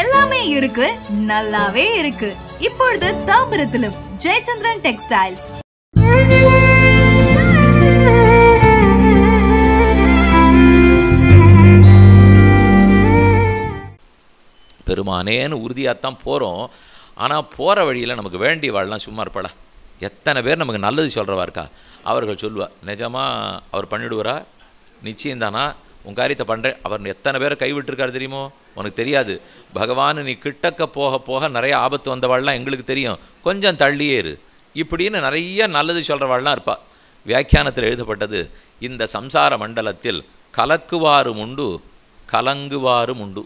எல்லாமே இருக்கு நல்லாவே இருக்கு இப்பொழுது தாம்பரத்திலும் ஜெயச்சந்திரன் டெக்ஸ்டைல்ஸ் பெருமானேன்னு உறுதியாகத்தான் போகிறோம் ஆனால் போகிற வழியில் நமக்கு வேண்டிய வாழலாம் சும்மா இருப்பாளா எத்தனை பேர் நமக்கு நல்லது சொல்கிறவா இருக்கா அவர்கள் சொல்லுவா நிஜமாக அவர் பண்ணிவிடுவாரா நிச்சயம்தானா உன் காரியத்தை பண்ணுறேன் அவர் எத்தனை பேரை கைவிட்டுருக்காரு தெரியுமோ உனக்கு தெரியாது பகவான் நீ கிட்டக்க போக போக நிறைய ஆபத்து வந்தவாள்லாம் எங்களுக்கு தெரியும் கொஞ்சம் தள்ளியே இரு இப்படின்னு நிறைய நல்லது சொல்கிறவாள்லாம் இருப்பாள் வியாக்கியானத்தில் எழுதப்பட்டது இந்த சம்சார மண்டலத்தில் கலக்குவாரும் உண்டு கலங்குவாரும் உண்டு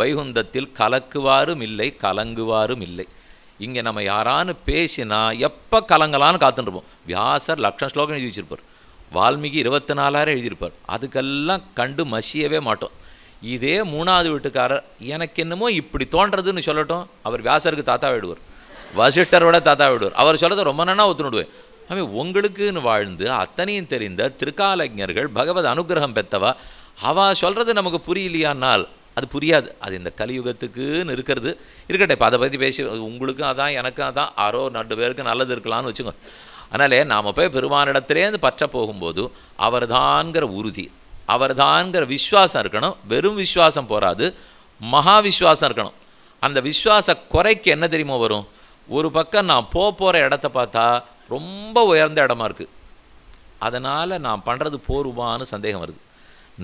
வைகுந்தத்தில் கலக்குவாரும் இல்லை கலங்குவாரும் இல்லை இங்கே நம்ம யாரான்னு பேசினா எப்போ கலங்கலான்னு காத்துட்டுருப்போம் வியாசர் லட்சம் ஸ்லோகம் எழுதி வச்சுருப்பார் வால்மீகி இருபத்தி நாலாயிரம் எழுதியிருப்பார் அதுக்கெல்லாம் கண்டு மசியவே மாட்டோம் இதே மூணாவது வீட்டுக்காரர் எனக்கு என்னமோ இப்படி தோன்றதுன்னு சொல்லட்டும் அவர் வியாசருக்கு தாத்தா விடுவார் வசிஷ்டரோட தாத்தா விடுவார் அவர் சொல்லத ரொம்ப நன்னா ஒத்துணுடுவேன் அவன் உங்களுக்குன்னு வாழ்ந்து அத்தனையும் தெரிந்த திருக்காலஜர்கள் பகவத் அனுகிரகம் பெற்றவா அவள் சொல்கிறது நமக்கு புரியலையானால் அது புரியாது அது இந்த கலியுகத்துக்குன்னு இருக்கிறது இருக்கட்டும் இப்போ அதை பற்றி பேசி உங்களுக்கும் அதான் எனக்கும் அதான் ஆரோ ரெண்டு பேருக்கும் நல்லது இருக்கலாம்னு வச்சுக்கோங்க அதனாலே நாம் போய் பெருமானிடத்துலேருந்து பற்ற போகும்போது அவர்தான்ங்கிற உறுதி அவர் தான்ங்கிற விஸ்வாசம் இருக்கணும் வெறும் விஸ்வாசம் போகாது மகா விஸ்வாசம் இருக்கணும் அந்த விஸ்வாச குறைக்கு என்ன தெரியுமோ வரும் ஒரு பக்கம் நான் போக போகிற இடத்த பார்த்தா ரொம்ப உயர்ந்த இடமா இருக்குது அதனால் நான் பண்ணுறது போருமான்னு சந்தேகம் வருது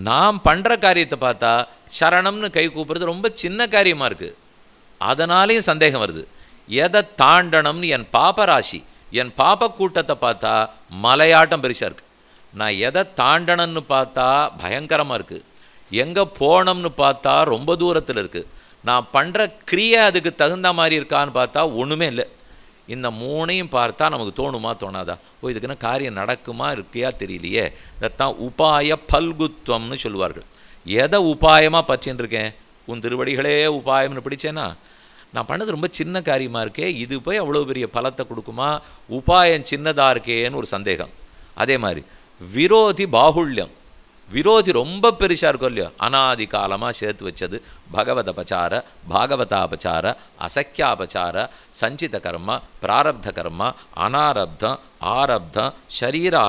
நாம் பண்ணுற காரியத்தை பார்த்தா சரணம்னு கை கூப்பிட்றது ரொம்ப சின்ன காரியமாக இருக்குது அதனாலேயும் சந்தேகம் வருது எதை தாண்டணும்னு என் ராசி என் பாப்ப கூட்டத்தை பார்த்தா மலையாட்டம் பெருசாக இருக்குது நான் எதை தாண்டணும்னு பார்த்தா பயங்கரமாக இருக்குது எங்கே போனோம்னு பார்த்தா ரொம்ப தூரத்தில் இருக்குது நான் பண்ணுற கிரியை அதுக்கு தகுந்த மாதிரி இருக்கான்னு பார்த்தா ஒன்றுமே இல்லை இந்த மூணையும் பார்த்தா நமக்கு தோணுமா தோணாதா ஓ இதுக்குன்னு காரியம் நடக்குமா இருக்கையா தெரியலையே இதைத்தான் உபாய பல்குத்வம்னு சொல்லுவார்கள் எதை உபாயமாக பற்றின்னு இருக்கேன் உன் திருவடிகளே உபாயம்னு பிடிச்சேன்னா நான் பண்ணது ரொம்ப சின்ன காரியமாக இருக்கே இது போய் அவ்வளோ பெரிய பலத்தை கொடுக்குமா உபாயம் சின்னதாக இருக்கேன்னு ஒரு சந்தேகம் அதே மாதிரி விரோதி பாகுல்யம் விரோதி ரொம்ப பெருசாக இருக்கும் இல்லையோ அனாதி காலமாக சேர்த்து வச்சது பகவத பச்சார பாகவதாபச்சார அசக்கியாபச்சார சஞ்சித கர்ம பிராரப்த கர்ம அனாரப்தம் ஆரப்தம்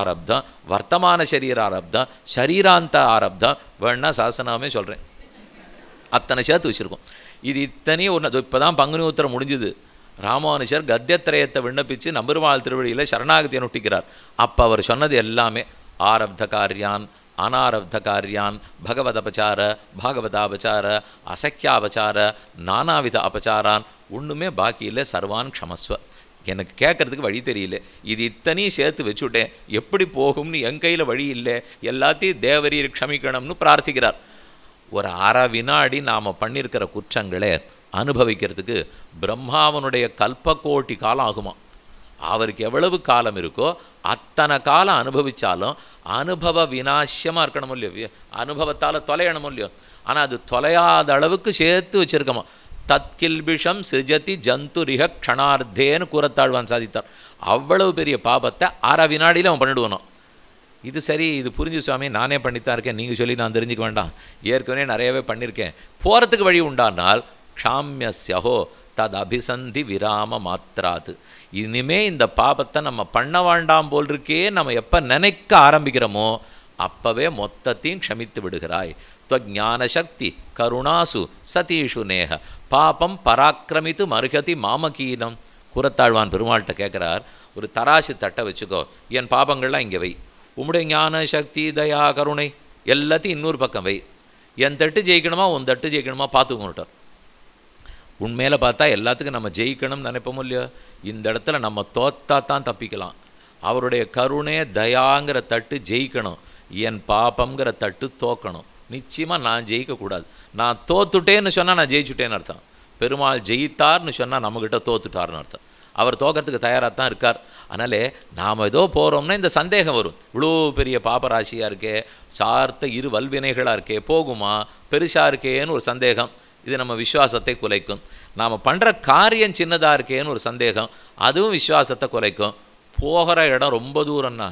ஆரப்தம் வர்த்தமான ஆரப்தம் ஷரீராந்த ஆரப்தம் வேணா சாசனாமே சொல்கிறேன் அத்தனை சேர்த்து வச்சுருக்கோம் இது இத்தனையும் ஒன்று இப்போ தான் பங்குனி உத்தரம் முடிஞ்சுது ராமானுஷர் கத்தியத்திரயத்தை விண்ணப்பித்து நம்பருமாள் திருவழியில் சரணாகதியை நொட்டிக்கிறார் அப்போ அவர் சொன்னது எல்லாமே आरब्धकार्यान् अनारब्धकार्यान् பகவதபச்சார பாகவதாபச்சார அசக்கியாபச்சார நானாவித அபச்சாரான் ஒன்றுமே பாக்கியில் சர்வான் க்ஷமஸ்வ எனக்கு கேட்குறதுக்கு வழி தெரியல இது இத்தனையும் சேர்த்து வச்சுட்டேன் எப்படி போகும்னு என் கையில் வழி இல்லை எல்லாத்தையும் தேவரீர் க்ஷமிக்கணும்னு பிரார்த்திக்கிறார் ஒரு அரை வினாடி நாம் பண்ணியிருக்கிற குற்றங்களை அனுபவிக்கிறதுக்கு பிரம்மாவனுடைய கல்பக்கோட்டி காலம் ஆகுமா அவருக்கு எவ்வளவு காலம் இருக்கோ அத்தனை காலம் அனுபவித்தாலும் அனுபவ வினாசியமாக இருக்கணும் இல்லையோ அனுபவத்தால் தொலையணும் இல்லையோ ஆனால் அது தொலையாத அளவுக்கு சேர்த்து வச்சுருக்கோமா தத்கில்பிஷம் சிஜதி ஜந்து ரிக க்ஷணார்த்தேன்னு கூறத்தாழ்வான் சாதித்தார் அவ்வளவு பெரிய பாபத்தை அரை வினாடியில் அவன் பண்ணிடுவானோ இது சரி இது புரிஞ்சு சுவாமி நானே பண்ணித்தான் இருக்கேன் நீங்கள் சொல்லி நான் தெரிஞ்சுக்க வேண்டாம் ஏற்கனவே நிறையவே பண்ணியிருக்கேன் போகிறதுக்கு வழி உண்டானால் க்ஷாமியஸ்யஹோ தத் அபிசந்தி விராம மாத்திராது இனிமே இந்த பாபத்தை நம்ம பண்ண வேண்டாம் போல் இருக்கே நம்ம எப்போ நினைக்க ஆரம்பிக்கிறோமோ அப்போவே மொத்தத்தையும் க்ஷமித்து விடுகிறாய் சக்தி கருணாசு சதீஷு நேக பாபம் பராக்கிரமித்து மருகதி மாமகீனம் குரத்தாழ்வான் பெருமாள்கிட்ட கேட்குறார் ஒரு தராசு தட்டை வச்சுக்கோ என் பாபங்கள்லாம் இங்கே வை உம்முடைய ஞான சக்தி தயா கருணை எல்லாத்தையும் இன்னொரு பக்கம் வை என் தட்டு ஜெயிக்கணுமா உன் தட்டு ஜெயிக்கணுமா பார்த்துக்கோட்டோம் உண்மையில் பார்த்தா எல்லாத்துக்கும் நம்ம ஜெயிக்கணும்னு நினைப்போம் இல்லையோ இந்த இடத்துல நம்ம தோத்தா தான் தப்பிக்கலாம் அவருடைய கருணே தயாங்கிற தட்டு ஜெயிக்கணும் என் பாப்பங்கிற தட்டு தோக்கணும் நிச்சயமாக நான் ஜெயிக்கக்கூடாது நான் தோத்துட்டேன்னு சொன்னால் நான் ஜெயிச்சுட்டேன்னு அர்த்தம் பெருமாள் ஜெயித்தார்னு சொன்னால் நம்மக்கிட்ட தோத்துட்டார்னு அர்த்தம் அவர் தோக்கிறதுக்கு தயாராக தான் இருக்கார் அதனாலே நாம் ஏதோ போகிறோம்னா இந்த சந்தேகம் வரும் இவ்வளோ பெரிய பாபராசியாக இருக்கே சார்த்த இரு வல்வினைகளாக இருக்கே போகுமா பெருசாக இருக்கேன்னு ஒரு சந்தேகம் இது நம்ம விஸ்வாசத்தை குலைக்கும் நாம் பண்ணுற காரியம் சின்னதாக இருக்கேன்னு ஒரு சந்தேகம் அதுவும் விஸ்வாசத்தை குறைக்கும் போகிற இடம் ரொம்ப தூரம்னா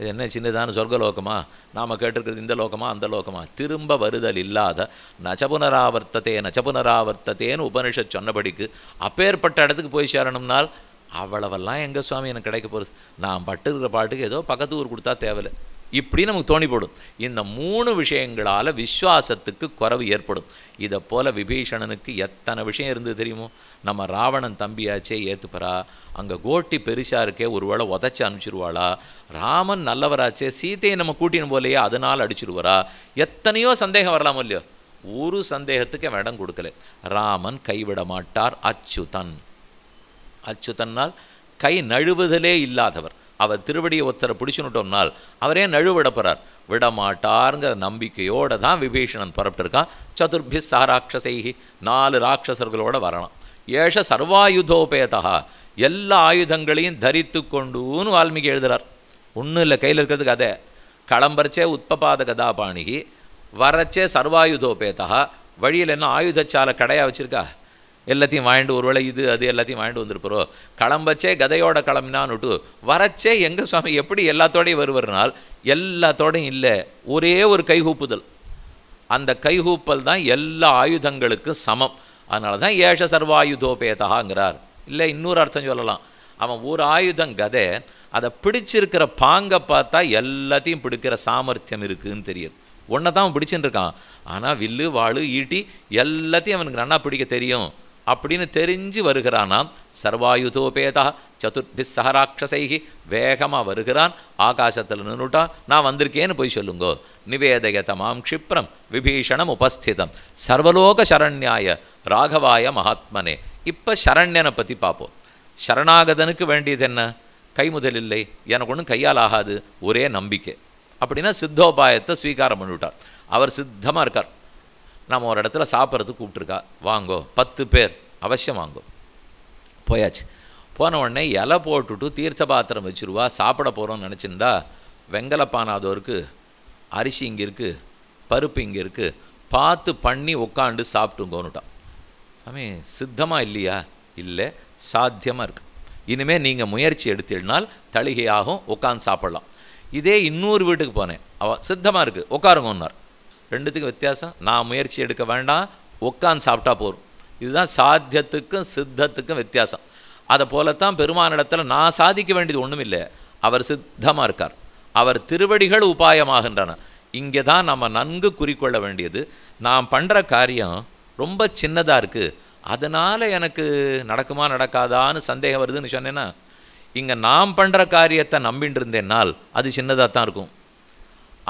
இது என்ன சின்னதான சொர்க்க லோகமா நாம் கேட்டிருக்கிறது இந்த லோகமா அந்த லோகமா திரும்ப வருதல் இல்லாத நச்சபுனராவர்த்தத்தே நச்சபுனராவர்த்தத்தேன்னு உபனிஷத் சொன்னபடிக்கு அப்பேற்பட்ட இடத்துக்கு போய் சேரணும்னால் அவ்வளவெல்லாம் எங்கள் சுவாமி எனக்கு கிடைக்க போகிறது நான் பட்டு இருக்கிற பாட்டுக்கு ஏதோ பக்கத்து ஊர் கொடுத்தா தேவையில்லை இப்படி நமக்கு தோணி போடும் இந்த மூணு விஷயங்களால் விஸ்வாசத்துக்கு குறவு ஏற்படும் இதை போல் விபீஷணனுக்கு எத்தனை விஷயம் இருந்தது தெரியுமோ நம்ம ராவணன் தம்பியாச்சே ஏற்றுப்பறா அங்கே கோட்டி பெருசாக இருக்கே ஒருவேளை உதச்சி அனுப்பிச்சிருவாளா ராமன் நல்லவராச்சே சீத்தையை நம்ம கூட்டின்னு போலையே அதனால் அடிச்சிருவாரா எத்தனையோ சந்தேகம் வரலாமோ இல்லையோ ஒரு சந்தேகத்துக்கு அவன் இடம் கொடுக்கல ராமன் கைவிட மாட்டார் அச்சுதன் அச்சுதன்னால் கை நழுவுதலே இல்லாதவர் அவர் திருவடியை ஒருத்தரை பிடிச்சுன்னுட்டோம்னால் அவரே நழுவிடப்படுறார் விடமாட்டாருங்கிற நம்பிக்கையோடு தான் விபீஷணன் பரப்பிட்டுருக்கான் சதுர்பி சாராட்சசைகி நாலு ராட்சசர்களோடு வரணும் ஏஷ சர்வாயுதோபேதா எல்லா ஆயுதங்களையும் தரித்து கொண்டுன்னு வால்மீகி எழுதுகிறார் ஒன்றும் இல்லை கையில் இருக்கிறதுக்கு அதே களம்பரிச்சே உத்பபாத கதாபாணிகி வரச்சே சர்வாயுதோபேதா வழியில் என்ன ஆயுதச்சாலை கடையாக வச்சுருக்கா எல்லாத்தையும் வாங்கிட்டு ஒருவேளை இது அது எல்லாத்தையும் வாங்கிட்டு வந்திருப்போ கிளம்பச்சே கதையோட கிளம்பினான்னுட்டு வரச்சே எங்கள் சுவாமி எப்படி எல்லாத்தோடையும் வருவர்னால் எல்லாத்தோடையும் இல்லை ஒரே ஒரு கைகூப்புதல் அந்த கைகூப்பல் தான் எல்லா ஆயுதங்களுக்கும் சமம் அதனால தான் ஏஷ சர்வாயுதோபேதகாங்கிறார் இல்லை இன்னொரு அர்த்தம் சொல்லலாம் அவன் ஒரு ஆயுதம் கதை அதை பிடிச்சிருக்கிற பாங்கை பார்த்தா எல்லாத்தையும் பிடிக்கிற சாமர்த்தியம் இருக்குதுன்னு தெரியும் ஒன்றை தான் அவன் பிடிச்சுட்டு இருக்கான் ஆனால் வில்லு வாழு ஈட்டி எல்லாத்தையும் அவனுக்கு நன்னா பிடிக்க தெரியும் அப்படின்னு தெரிஞ்சு வருகிறானாம் சர்வாயுதோபேதா சதுர்பி சகராட்சசைகி வேகமாக வருகிறான் ஆகாசத்தில் நின்றுட்டா நான் வந்திருக்கேன்னு போய் சொல்லுங்கோ நிவேதய தமாம் க்ஷிப்ரம் விபீஷணம் உபஸ்திதம் சர்வலோக சரண்யாய ராகவாய மகாத்மனே இப்போ சரண்யனை பற்றி பார்ப்போம் சரணாகதனுக்கு வேண்டியது என்ன முதல் இல்லை எனக்கு ஒன்றும் கையால் ஆகாது ஒரே நம்பிக்கை அப்படின்னா சித்தோபாயத்தை ஸ்வீகாரம் பண்ணிவிட்டார் அவர் சித்தமாக இருக்கார் நம்ம ஒரு இடத்துல சாப்பிட்றதுக்கு கூப்பிட்ருக்கா வாங்கோ பத்து பேர் அவசியம் வாங்கோ போயாச்சு போன உடனே இலை போட்டுட்டு தீர்த்த பாத்திரம் வச்சுருவா சாப்பிட போகிறோம்னு நினச்சிருந்தா வெங்கலப்பானாதோருக்கு அரிசி இங்கே இருக்குது பருப்பு இங்கே இருக்குது பார்த்து பண்ணி உட்காந்து சாப்பிட்டுங்கோன்னுட்டான் ஆமே சித்தமாக இல்லையா இல்லை சாத்தியமாக இருக்குது இனிமேல் நீங்கள் முயற்சி எடுத்தீங்கனால் தளிகையாகவும் உட்காந்து சாப்பிட்லாம் இதே இன்னொரு வீட்டுக்கு போனேன் அவள் சித்தமாக இருக்குது உட்காருங்கன்னார் ரெண்டுத்துக்கும் வித்தியாசம் நான் முயற்சி எடுக்க வேண்டாம் உட்காந்து சாப்பிட்டா போகும் இதுதான் சாத்தியத்துக்கும் சித்தத்துக்கும் வித்தியாசம் அதை போலத்தான் பெருமானிடத்தில் நான் சாதிக்க வேண்டியது ஒன்றும் இல்லை அவர் சித்தமாக இருக்கார் அவர் திருவடிகள் உபாயமாகின்றன இங்கே தான் நம்ம நன்கு குறிக்கொள்ள வேண்டியது நான் பண்ணுற காரியம் ரொம்ப சின்னதாக இருக்குது அதனால் எனக்கு நடக்குமா நடக்காதான்னு சந்தேகம் வருதுன்னு சொன்னேன்னா இங்கே நாம் பண்ணுற காரியத்தை நம்பின்றிருந்தேன்னால் அது சின்னதாக தான் இருக்கும்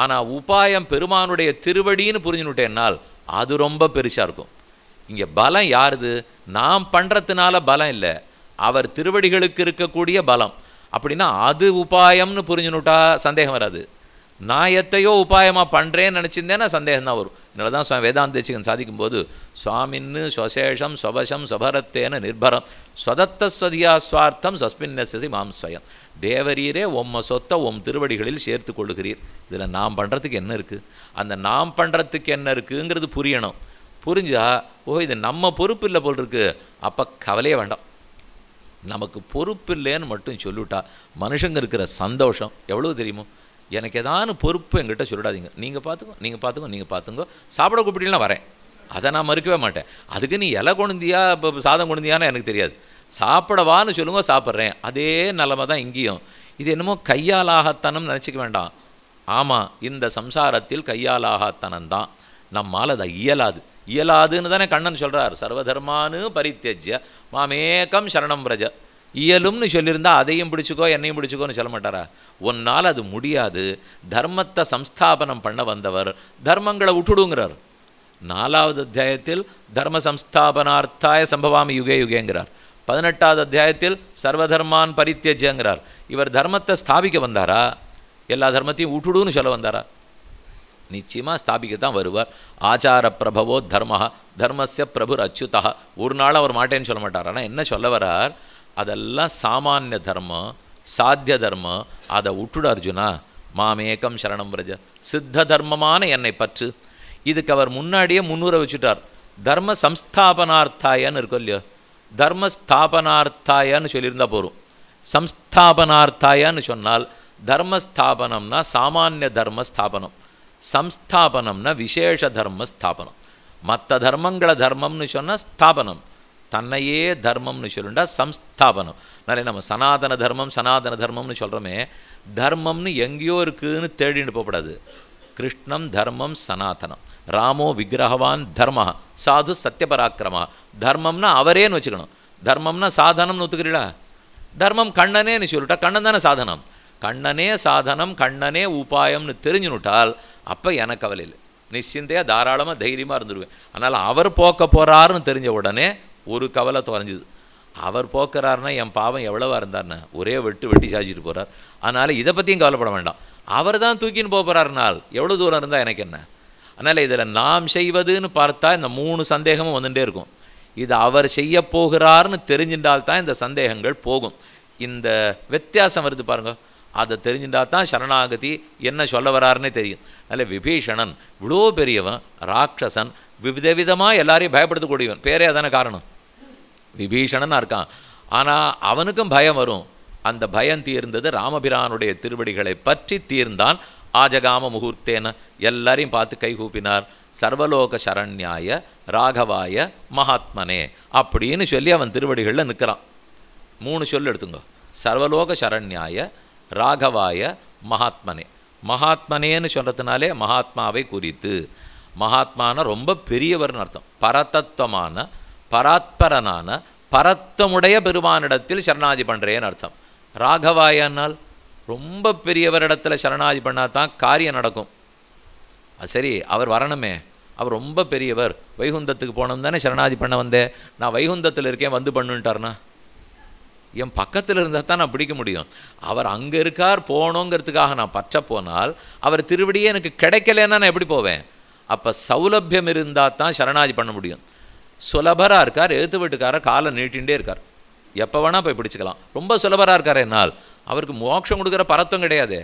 ஆனால் உபாயம் பெருமானுடைய திருவடின்னு என்னால் அது ரொம்ப பெருசாக இருக்கும் இங்கே பலம் யாருது நாம் பண்ணுறதுனால பலம் இல்லை அவர் திருவடிகளுக்கு இருக்கக்கூடிய பலம் அப்படின்னா அது உபாயம்னு புரிஞ்சுனுட்டா சந்தேகம் வராது நான் எத்தையோ உபாயமாக பண்ணுறேன்னு நினச்சிருந்தேன்னா சந்தேகம் தான் வரும் அதனால தான் சுவாமி வேதாந்தேசிகன் சாதிக்கும்போது சுவாமின்னு சுவசேஷம் சுவசம் சுவரத்தேன நிர்பரம் ஸ்வதத்த ஸ்வதியா சுவார்த்தம் சஸ்மின்னசதி மாம் ஸ்வயம் தேவரீரே உம்ம சொத்தை உம் திருவடிகளில் சேர்த்து கொள்ளுகிறீர் இதில் நாம் பண்ணுறதுக்கு என்ன இருக்குது அந்த நாம் பண்ணுறதுக்கு என்ன இருக்குங்கிறது புரியணும் புரிஞ்சால் ஓ இது நம்ம பொறுப்பு இல்லை போல் இருக்குது அப்போ கவலையே வேண்டாம் நமக்கு பொறுப்பு இல்லைன்னு மட்டும் சொல்லிவிட்டா மனுஷங்க இருக்கிற சந்தோஷம் எவ்வளோ தெரியுமோ எனக்கு எதானு பொறுப்பு எங்கிட்ட சொல்லிடாதீங்க நீங்கள் பார்த்துக்கோ நீங்கள் பார்த்துக்கோ நீங்கள் பார்த்துங்கோ சாப்பிட கூப்பிட்டீங்கன்னா வரேன் அதை நான் மறுக்கவே மாட்டேன் அதுக்கு நீ இலை கொழுந்தியா இப்போ சாதம் கொழுந்தியான்னு எனக்கு தெரியாது சாப்பிடவான்னு சொல்லுங்க சாப்பிட்றேன் அதே நிலமை தான் இங்கேயும் இது என்னமோ கையாலாகத்தனம் நினச்சிக்க வேண்டாம் ஆமாம் இந்த சம்சாரத்தில் கையாலாகத்தனம் தான் நம்மால் அதை இயலாது இயலாதுன்னு தானே கண்ணன் சொல்கிறார் சர்வதர்மானு பரித்தேஜ்ய மாமேகம் சரணம் பிரஜ இயலும்னு சொல்லியிருந்தால் அதையும் பிடிச்சிக்கோ என்னையும் பிடிச்சிக்கோன்னு சொல்ல மாட்டாரா உன்னால் அது முடியாது தர்மத்தை சம்ஸ்தாபனம் பண்ண வந்தவர் தர்மங்களை விட்டுடுங்கிறார் நாலாவது அத்தியாயத்தில் தர்ம சம்ஸ்தாபனார்த்தாய சம்பவாமி யுகே யுகேங்கிறார் பதினெட்டாவது அத்தியாயத்தில் சர்வதர்மான் பரித்தியஜங்கிறார் இவர் தர்மத்தை ஸ்தாபிக்க வந்தாரா எல்லா தர்மத்தையும் விட்டுடுன்னு சொல்ல வந்தாரா நிச்சயமாக ஸ்தாபிக்க தான் வருவார் ஆச்சார பிரபவோ தர்ம தர்மஸ்ய பிரபுர் அச்சுதா ஒரு நாள் அவர் மாட்டேன்னு சொல்ல மாட்டார் ஆனால் என்ன சொல்ல வரார் அதெல்லாம் சாமானிய தர்மம் சாத்திய தர்மம் அதை விட்டுடு அர்ஜுனா மாமேக்கம் சரணம் பிரஜ சித்த தர்மமான என்னை பற்று இதுக்கு அவர் முன்னாடியே முன்னூற வச்சுட்டார் தர்ம சம்ஸ்தாபனார்த்தாயன்னு இருக்கும் இல்லையோ தர்ம ஸ்தாபனார்த்தாயன்னு சொல்லியிருந்தால் போகும் சம்ஸ்தாபனார்த்தாயன்னு சொன்னால் தர்மஸ்தாபனம்னா சாமானிய தர்ம ஸ்தாபனம் சம்ஸ்தாபனம்னா விசேஷ தர்ம ஸ்தாபனம் மற்ற தர்மங்கள தர்மம்னு சொன்னால் ஸ்தாபனம் தன்னையே தர்மம்னு சொல்லுண்டா சம்ஸ்தாபனம் நிறைய நம்ம சனாதன தர்மம் சனாதன தர்மம்னு சொல்கிறோமே தர்மம்னு எங்கேயோ இருக்குதுன்னு தேடின்னு போகக்கூடாது கிருஷ்ணம் தர்மம் சனாதனம் ராமோ விக்கிரகவான் தர்ம சாது சத்தியபராக்கிரமா தர்மம்னா அவரேன்னு வச்சுக்கணும் தர்மம்னா சாதனம்னு ஒத்துக்கிறீடா தர்மம் கண்ணனேன்னு சொல்லிட்டா கண்ணன் தானே சாதனம் கண்ணனே சாதனம் கண்ணனே உபாயம்னு தெரிஞ்சுனுட்டால் அப்போ எனக்கு கவலை இல்லை நிச்சயந்தையாக தாராளமாக தைரியமாக இருந்துருவேன் அதனால் அவர் போக்க போகிறாருன்னு தெரிஞ்ச உடனே ஒரு கவலை தொலைஞ்சுது அவர் போக்குறாருன்னா என் பாவம் எவ்வளவா இருந்தார்னா ஒரே வெட்டு வெட்டி சாஜிட்டு போகிறார் அதனால் இதை பற்றியும் கவலைப்பட வேண்டாம் அவர் தான் தூக்கின்னு போகிறாருனால் எவ்வளோ தூரம் இருந்தால் எனக்கு என்ன அதனால் இதில் நாம் செய்வதுன்னு பார்த்தா இந்த மூணு சந்தேகமும் வந்துகிட்டே இருக்கும் இது அவர் செய்ய போகிறார்னு தெரிஞ்சின்றால் தான் இந்த சந்தேகங்கள் போகும் இந்த வித்தியாசம் வருது பாருங்கள் அதை தெரிஞ்சுட்டா தான் சரணாகதி என்ன சொல்ல வராருன்னே தெரியும் அதில் விபீஷணன் இவ்வளோ பெரியவன் ராட்சசன் விதவிதமாக எல்லாரையும் பயப்படுத்தக்கூடியவன் பேரே அதான காரணம் விபீஷணனாக இருக்கான் ஆனால் அவனுக்கும் பயம் வரும் அந்த பயம் தீர்ந்தது ராமபிரானுடைய திருவடிகளை பற்றி தீர்ந்தான் ஆஜகாம முகூர்த்தேன எல்லாரையும் பார்த்து கைகூப்பினார் சர்வலோக சரண்யாய ராகவாய மகாத்மனே அப்படின்னு சொல்லி அவன் திருவடிகளில் நிற்கிறான் மூணு சொல் எடுத்துங்க சர்வலோக சரண்யாய ராகவாய மகாத்மனே மகாத்மனேன்னு சொல்கிறதுனாலே மகாத்மாவை குறித்து மகாத்மான ரொம்ப பெரியவர்னு அர்த்தம் பரதத்துவமான பராத்பரனான பரத்தமுடைய பெருமானிடத்தில் சரணாதி பண்ணுறேன்னு அர்த்தம் ராகவாயனால் ரொம்ப பெரியவரிடத்தில் சரணாதி பண்ணால் தான் காரியம் நடக்கும் அது சரி அவர் வரணுமே அவர் ரொம்ப பெரியவர் வைகுந்தத்துக்கு போனோம் தானே சரணாதி பண்ண வந்தேன் நான் வைகுந்தத்தில் இருக்கேன் வந்து பண்ணுன்ட்டார்னா என் பக்கத்தில் இருந்தால் தான் நான் பிடிக்க முடியும் அவர் அங்கே இருக்கார் போகணுங்கிறதுக்காக நான் பற்ற போனால் அவர் திருவடியே எனக்கு கிடைக்கலன்னா நான் எப்படி போவேன் அப்போ சௌலபியம் இருந்தால் தான் சரணாதி பண்ண முடியும் சுலபராக இருக்கார் எழுத்து வீட்டுக்காரர் காலை நீட்டின்ண்டே இருக்கார் எப்போ வேணால் போய் பிடிச்சிக்கலாம் ரொம்ப சுலபராக இருக்கார் என்னால் அவருக்கு மோட்சம் கொடுக்குற பரத்துவம் கிடையாது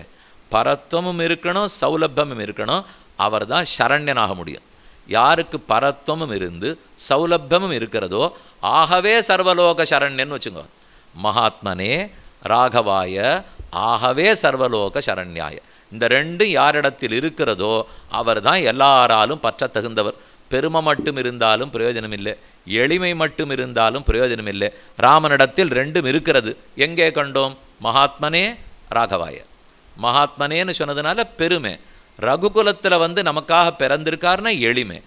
பரத்துவமும் இருக்கணும் சௌலபமும் இருக்கணும் அவர் தான் சரண்யனாக முடியும் யாருக்கு பரத்துவமும் இருந்து சௌலபமும் இருக்கிறதோ ஆகவே சர்வலோக சரண்யன்னு வச்சுங்க மகாத்மனே ராகவாய ஆகவே சர்வலோக சரண்யாய இந்த ரெண்டும் யாரிடத்தில் இருக்கிறதோ அவர் தான் எல்லாராலும் பற்ற தகுந்தவர் பெருமை மட்டும் இருந்தாலும் பிரயோஜனம் இல்லை எளிமை மட்டும் இருந்தாலும் பிரயோஜனம் இல்லை ராமனிடத்தில் ரெண்டும் இருக்கிறது எங்கே கண்டோம் மகாத்மனே ராகவாய மகாத்மனேன்னு சொன்னதுனால பெருமை ரகுகுலத்தில் வந்து நமக்காக பிறந்திருக்காருன்னா எளிமை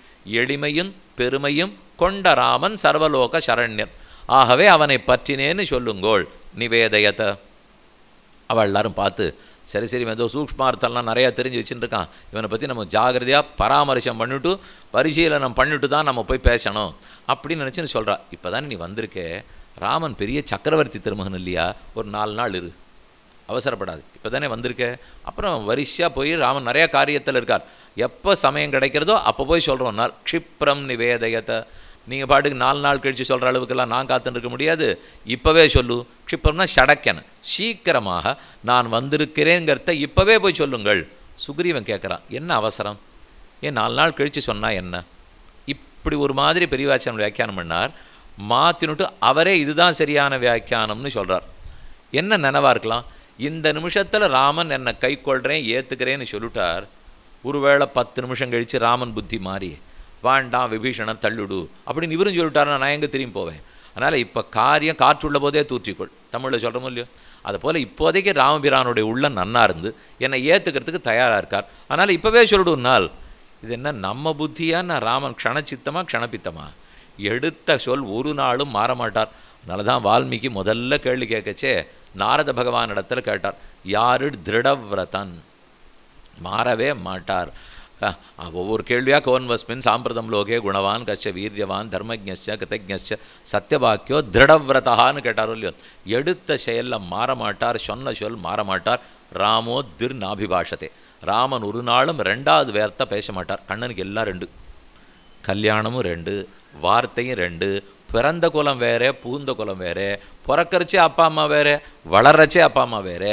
எளிமையும் பெருமையும் கொண்ட ராமன் சர்வலோக சரண்யன் ஆகவே அவனை பற்றினேன்னு சொல்லுங்கோள் நிவேதயத்தை அவள் எல்லாரும் பார்த்து சரி சரி ஏதோ சூக்மார்த்தம்லாம் நிறையா தெரிஞ்சு வச்சுருக்கான் இவனை பற்றி நம்ம ஜாகிரதையாக பராமரிசம் பண்ணிவிட்டு பரிசீலனம் பண்ணிவிட்டு தான் நம்ம போய் பேசணும் அப்படின்னு நினச்சின்னு சொல்கிறா இப்போ தானே நீ வந்திருக்கே ராமன் பெரிய சக்கரவர்த்தி திருமகன் இல்லையா ஒரு நாலு நாள் இரு அவசரப்படாது இப்போ தானே வந்திருக்கே அப்புறம் வரிசையாக போய் ராமன் நிறையா காரியத்தில் இருக்கார் எப்போ சமயம் கிடைக்கிறதோ அப்போ போய் சொல்கிறோம் நான் க்ஷிப்ரம் நிவேதயத்தை நீங்கள் பாட்டுக்கு நாலு நாள் கழித்து சொல்கிற அளவுக்கெல்லாம் நான் காத்துருக்க முடியாது இப்போவே சொல்லு க்ஷிப்பம்னா ஷடக்கன் சீக்கிரமாக நான் வந்திருக்கிறேங்கிறத இப்போவே போய் சொல்லுங்கள் சுக்ரீவன் கேட்குறான் என்ன அவசரம் ஏன் நாலு நாள் கழித்து சொன்னால் என்ன இப்படி ஒரு மாதிரி பெரியவாச்சன் வியாக்கியானம் பண்ணார் மாற்றினுட்டு அவரே இதுதான் சரியான வியாக்கியானம்னு சொல்கிறார் என்ன நினைவாக இருக்கலாம் இந்த நிமிஷத்தில் ராமன் என்னை கை கொள்கிறேன் ஏற்றுக்கிறேன்னு சொல்லிட்டார் ஒருவேளை பத்து நிமிஷம் கழித்து ராமன் புத்தி மாறியே வேண்டாம் விபீஷணன் தள்ளுடு அப்படின்னு இவரும் சொல்லிட்டார் நான் எங்கே திரும்பி போவேன் அதனால் இப்போ காரியம் காற்றுள்ள போதே தூற்றிக்கொள் தமிழில் சொல்கிறோம் இல்லையோ அதை போல் இப்போதைக்கு ராமபிரானுடைய உள்ள நன்னாக இருந்து என்னை ஏற்றுக்கிறதுக்கு தயாராக இருக்கார் அதனால் இப்போவே சொல்லிடுனால் இது என்ன நம்ம புத்தியாக நான் ராமன் க்ஷணச்சித்தமாக க்ஷணப்பித்தமா எடுத்த சொல் ஒரு நாளும் மாற மாட்டார் அதனால தான் வால்மீகி முதல்ல கேள்வி கேட்கச்சே நாரத பகவான் இடத்துல கேட்டார் யாரு திருடவிரதன் மாறவே மாட்டார் ஒவ்வொரு கேள்வியாக கோன்வஸ்மின் சாம்பிரதம் லோகே குணவான் கஷ்ட வீரியவான் தர்மஜ்ஞ கிருத்தஜ்ஞ சத்தியவாக்கியோ திருடவிரதான்னு கேட்டாரோ இல்லையோ எடுத்த செயலில் மாறமாட்டார் சொன்ன சொல் மாறமாட்டார் ராமோ திர் ராமன் ஒரு நாளும் ரெண்டாவது வேர்த்தை பேச மாட்டார் கண்ணனுக்கு எல்லாம் ரெண்டு கல்யாணமும் ரெண்டு வார்த்தையும் ரெண்டு பிறந்த குலம் வேறு பூந்த குலம் வேறு பிறக்கரிச்சே அப்பா அம்மா வேறு வளர்றச்சே அப்பா அம்மா வேறு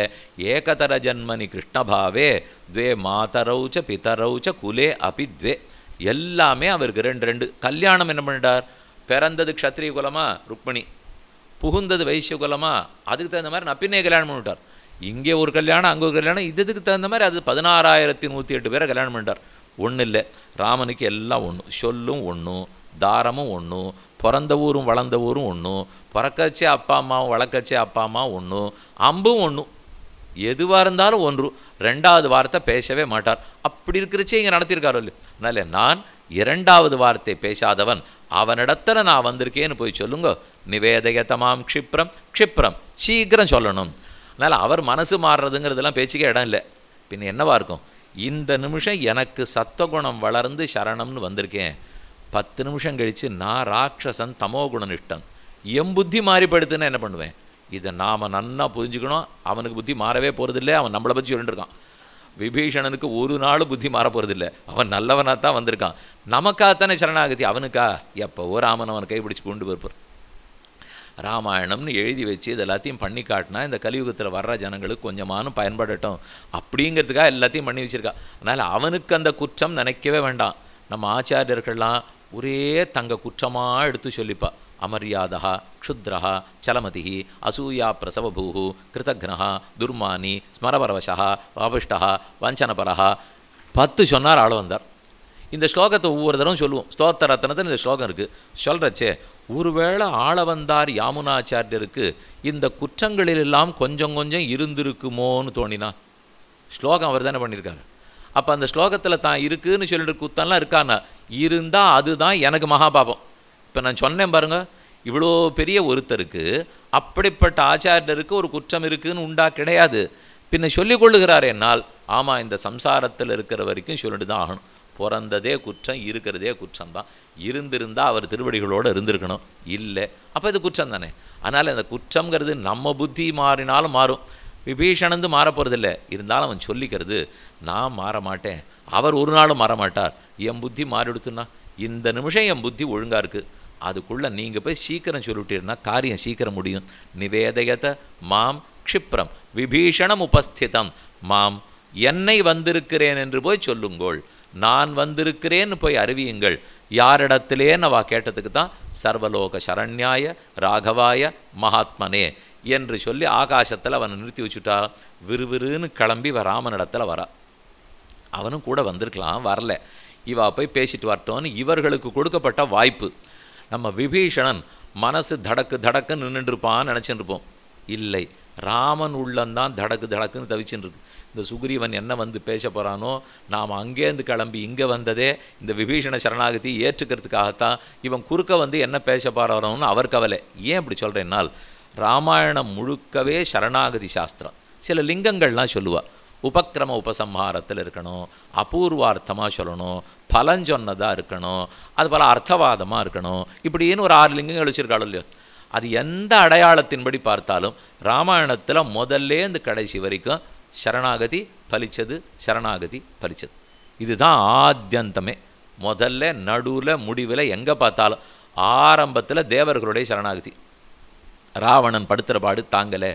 ஏகதர ஜன்மனி கிருஷ்ணபாவே துவே மாதரவுச்ச பிதரவுச்ச குலே அபி துவே எல்லாமே அவருக்கு ரெண்டு ரெண்டு கல்யாணம் என்ன பண்ணிட்டார் பிறந்தது க்ஷத்ரிய குலமாக ருக்மிணி புகுந்தது வைசிய குலமாக அதுக்கு தகுந்த மாதிரி நப்பினே கல்யாணம் பண்ணிவிட்டார் இங்கே ஒரு கல்யாணம் அங்கே ஒரு கல்யாணம் இது இதுக்கு தகுந்த மாதிரி அது பதினாறாயிரத்தி நூற்றி எட்டு பேரை கல்யாணம் பண்ணிட்டார் ஒன்றும் இல்லை ராமனுக்கு எல்லாம் ஒன்று சொல்லும் ஒன்று தாரமும் ஒன்று பிறந்த ஊரும் வளர்ந்த ஊரும் ஒன்றும் பிறக்கச்சே அப்பா அம்மாவும் வளர்க்கச்சே அப்பா அம்மாவும் ஒன்றும் அம்பும் ஒன்றும் எதுவாக இருந்தாலும் ஒன்று ரெண்டாவது வார்த்தை பேசவே மாட்டார் அப்படி இருக்கிறச்சே இங்கே நடத்தியிருக்காரோ இல்லை அதனால் நான் இரண்டாவது வார்த்தை பேசாதவன் அவனிடத்தில் நான் வந்திருக்கேன்னு போய் சொல்லுங்க நிவேதயத்தமாம் க்ஷிப்ரம் க்ஷிப்ரம் சீக்கிரம் சொல்லணும் அதனால் அவர் மனசு மாறுறதுங்கிறதெல்லாம் பேச்சுக்கே இடம் இல்லை பின் என்னவாக இருக்கும் இந்த நிமிஷம் எனக்கு சத்தகுணம் வளர்ந்து சரணம்னு வந்திருக்கேன் பத்து நிமிஷம் கழித்து நான் ராட்சசன் தமோ குணநிஷ்டன் என் புத்தி மாறிப்படுத்துன்னா என்ன பண்ணுவேன் இதை நாம் நன்னா புரிஞ்சுக்கணும் அவனுக்கு புத்தி மாறவே போகிறதில்ல அவன் நம்மளை பற்றி சொல்லிட்டுருக்கான் விபீஷணனுக்கு ஒரு நாள் புத்தி மாற போகிறதில்ல அவன் நல்லவனாக தான் வந்திருக்கான் நமக்காகத்தானே சரணாகதி அவனுக்கா எப்போவோ ராமன் அவனை கைப்பிடிச்சு கொண்டு போயிருப்பார் ராமாயணம்னு எழுதி வச்சு இது எல்லாத்தையும் பண்ணி காட்டினா இந்த கலியுகத்தில் வர்ற ஜனங்களுக்கு கொஞ்சமானும் பயன்படட்டும் அப்படிங்கிறதுக்காக எல்லாத்தையும் பண்ணி வச்சுருக்கா அதனால் அவனுக்கு அந்த குற்றம் நினைக்கவே வேண்டாம் நம்ம ஆச்சாரியர்கள்லாம் ஒரே தங்க குற்றமாக எடுத்து சொல்லிப்பா அமரியாதா க்ஷுத்ரஹா சலமதி அசூயா பிரசவபூ கிருதக்னா துர்மானி ஸ்மரபரவசா பாபிஷ்டா வஞ்சனபரா பத்து சொன்னார் ஆள் வந்தார் இந்த ஸ்லோகத்தை ஒவ்வொரு தரம் சொல்லுவோம் ஸ்தோத்தரத்தனத்தில் இந்த ஸ்லோகம் இருக்குது சொல்கிறச்சே ஒருவேளை ஆள வந்தார் யாமுனாச்சாரியருக்கு இந்த குற்றங்களிலெல்லாம் கொஞ்சம் கொஞ்சம் இருந்திருக்குமோன்னு தோணினா ஸ்லோகம் அவர் தானே பண்ணியிருக்காரு அப்போ அந்த ஸ்லோகத்தில் தான் இருக்குதுன்னு சொல்லிட்டு குத்தம்லாம் இருக்கானா இருந்தால் அதுதான் எனக்கு மகாபாபம் இப்போ நான் சொன்னேன் பாருங்கள் இவ்வளோ பெரிய ஒருத்தருக்கு அப்படிப்பட்ட ஆச்சாரியருக்கு ஒரு குற்றம் இருக்குதுன்னு உண்டா கிடையாது பின்ன சொல்லிக் கொள்ளுகிறார் என்னால் ஆமாம் இந்த சம்சாரத்தில் இருக்கிற வரைக்கும் சொல்லிட்டு தான் ஆகணும் பிறந்ததே குற்றம் இருக்கிறதே குற்றம் தான் இருந்திருந்தால் அவர் திருவடிகளோடு இருந்திருக்கணும் இல்லை அப்போ இது குற்றம் தானே அதனால் இந்த குற்றங்கிறது நம்ம புத்தி மாறினாலும் மாறும் விபீஷணந்து மாறப்போகிறதில்ல இருந்தாலும் அவன் சொல்லிக்கிறது நான் மாற மாட்டேன் அவர் ஒரு நாளும் மாற மாட்டார் என் புத்தி மாறிடுத்துன்னா இந்த நிமிஷம் என் புத்தி ஒழுங்காக இருக்குது அதுக்குள்ளே நீங்கள் போய் சீக்கிரம் சொல்லிவிட்டீர்னா காரியம் சீக்கிரம் முடியும் நிவேதயத்தை மாம் க்ஷிப்ரம் விபீஷணம் உபஸ்திதம் மாம் என்னை வந்திருக்கிறேன் என்று போய் சொல்லுங்கோள் நான் வந்திருக்கிறேன்னு போய் அறிவியுங்கள் யாரிடத்திலேன்னு நவா கேட்டதுக்கு தான் சர்வலோக சரண்யாய ராகவாய மகாத்மனே என்று சொல்லி ஆகாசத்தில் அவனை நிறுத்தி வச்சுட்டா விறுவிறுன்னு கிளம்பி இவ ராமனிடத்தில் வரா அவனும் கூட வந்திருக்கலாம் வரல இவா போய் பேசிட்டு வரட்டோன்னு இவர்களுக்கு கொடுக்கப்பட்ட வாய்ப்பு நம்ம விபீஷணன் மனசு தடக்கு தடக்கு நின்றுருப்பான்னு இருப்போம் இல்லை ராமன் உள்ளந்தான் தடக்கு தடக்குன்னு தவிச்சுன்னு இருக்கு இந்த சுக்ரீவன் என்ன வந்து பேச போகிறானோ நாம் அங்கேருந்து கிளம்பி இங்கே வந்ததே இந்த விபீஷண சரணாகதி ஏற்றுக்கிறதுக்காகத்தான் இவன் குறுக்க வந்து என்ன பேச போகிறானோன்னு அவர் கவலை ஏன் இப்படி சொல்கிறேன்னால் ராமாயணம் முழுக்கவே சரணாகதி சாஸ்திரம் சில லிங்கங்கள்லாம் சொல்லுவாள் உபக்கிரம உபசம்ஹாரத்தில் இருக்கணும் அபூர்வார்த்தமாக சொல்லணும் பலஞ்சொன்னதாக இருக்கணும் அது பல அர்த்தவாதமாக இருக்கணும் இப்படின்னு ஒரு ஆறு லிங்கங்கள் வச்சுருக்காளோ இல்லையோ அது எந்த அடையாளத்தின்படி பார்த்தாலும் ராமாயணத்தில் முதல்லேருந்து கடைசி வரைக்கும் சரணாகதி பலித்தது சரணாகதி பலித்தது இதுதான் ஆத்தியந்தமே முதல்ல நடுவில் முடிவில் எங்கே பார்த்தாலும் ஆரம்பத்தில் தேவர்களுடைய சரணாகதி ராவணன் படுத்துகிற பாடு தாங்கலை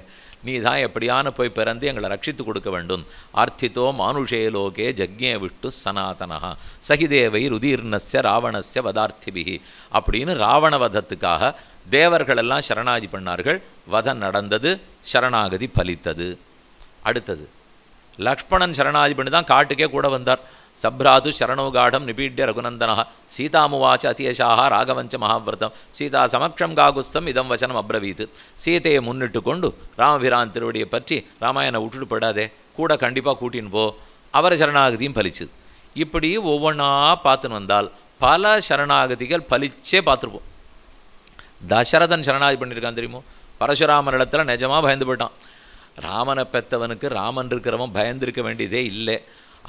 நீ தான் எப்படியான போய் பிறந்து எங்களை ரட்சித்து கொடுக்க வேண்டும் ஆர்த்தித்தோ மானுஷே லோகே ஜக்ஞே விஷ்ணு சனாதனஹா சகிதேவை ருதீர்ணஸ்ய ராவணஸ்ய வதார்த்திபிகி அப்படின்னு ராவண வதத்துக்காக தேவர்களெல்லாம் சரணாதி பண்ணார்கள் வதம் நடந்தது சரணாகதி பலித்தது அடுத்தது லக்ஷ்மணன் சரணாதி பண்ணி தான் காட்டுக்கே கூட வந்தார் சப்ராது சரணோகாடம் நிபீட்ய ரகுநந்தன சீதாமுவாச்ச அத்தியசாக ராகவஞ்ச மகாவிரதம் சீதா சமக்ஷம் காகுஸ்தம் இதம் வச்சனம் அப்ரவீது சீதையை முன்னிட்டு கொண்டு ராமபிரான் திருவடியை பற்றி ராமாயணம் விட்டுட்டு படாதே கூட கண்டிப்பாக கூட்டின்னு போ அவர சரணாகதியும் பலிச்சு இப்படி ஒவ்வொன்றா பார்த்துன்னு வந்தால் பல சரணாகதிகள் பலிச்சே பார்த்துருப்போம் தசரதன் சரணாகதி பண்ணியிருக்கான் தெரியுமோ பரசுராமன் இடத்துல நிஜமாக பயந்து போயிட்டான் ராமனை பெற்றவனுக்கு ராமன் இருக்கிறவன் பயந்திருக்க வேண்டியதே இல்லை